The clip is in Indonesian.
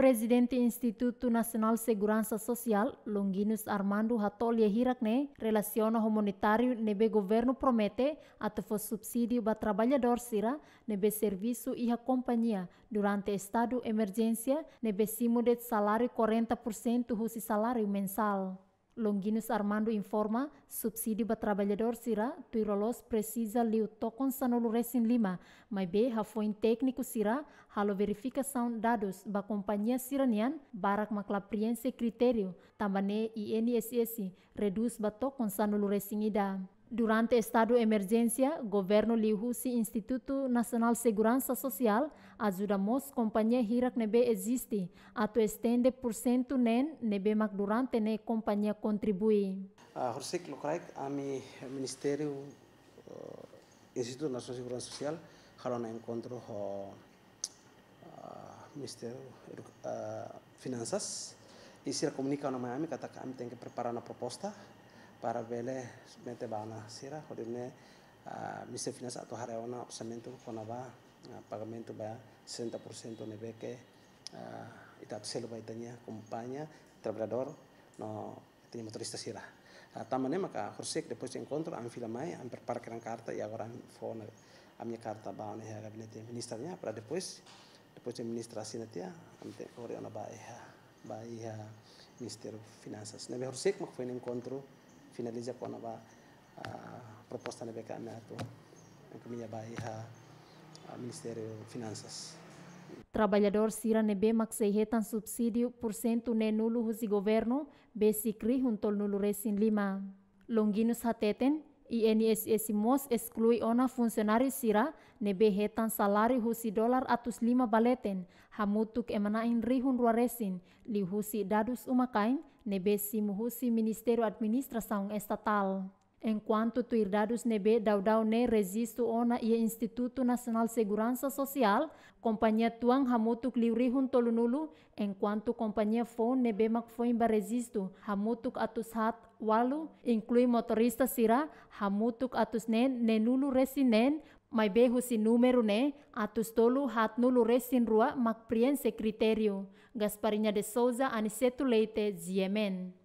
Presidente Institutu Nasional Segurança Social, Longinus Armando Ratolhe Hirakne, relaciona humanitário nebe governo promete atofo subsídio ba trabalhador sira nebe serviço e companhia durante estado emergência nebe simude salário 40% husi e salário mensal. Longinus Armando informa subsidi para trabalhador sira tuirolos precisa liu tokon sanolures em Lima, mai be hafoin técnico sira halo saun dados ba companhia siranian barak maklapriense critério tambane INSS reduz ba tokon sanolures em idam. Durante estado de emergencia, governo lihusi Instituto Nacional de Seguridad Social a companhia hirak nebe existe tu estende porcento nen nebe mak durante ne companhia contribui. Uh, Horsik Lukraik, ami Ministerio uh, Instituto Nacional eh, de Seguridad Social, harona encuentro ho uh, Ministerio uh, Finanças, e se comunica no Miami, kata que tem que preparar una proposta Para bele mete bana sira hodimne mise finas atau ona opsamento konaba pagamento ba 60% nebeke ita selo ba itanya kumpanya trabrador no tiene motorista sira tamane maka horsek depois encontro am filamai am perparkeran karta, ya agora fone a minha carta ba ne gabinete ministernya para depois depois administrasi natia am te ore ona ba ba ia ministério finanças nebe horsek mak foi encontro finaliza com a, a proposta na BKM na to encaminha Ministério de Finanças. Trabalhador Sira Nebe Maxeihetan subsídio por cento nenulo husi governo, Besicri junto nulo Resin Lima. Longinus Hateten, INSS-mos exclui ona funsionari sira nebe hetan salari husi dolar atus lima baleten hamutuk emanain rihun ruaresin li husi dadus umakain nebe simu husi Ministeru Administrasaung Estatal enquanto irdadus Nebe daudau ne resistu ona ia e Instituto nasional Segurança Social, companhia tuang hamutuk liurihun tolunulu, enquanto companhia fon nebe foin ba resistu, hamutuk atus hat walu, inclui motorista sira, hamutuk atus nen nenulu resinen, mai behu si numeru ne, atus tolu hat nulu resin rua mak prien se criterio. Gasparinya de Souza anisetu leite ziemen.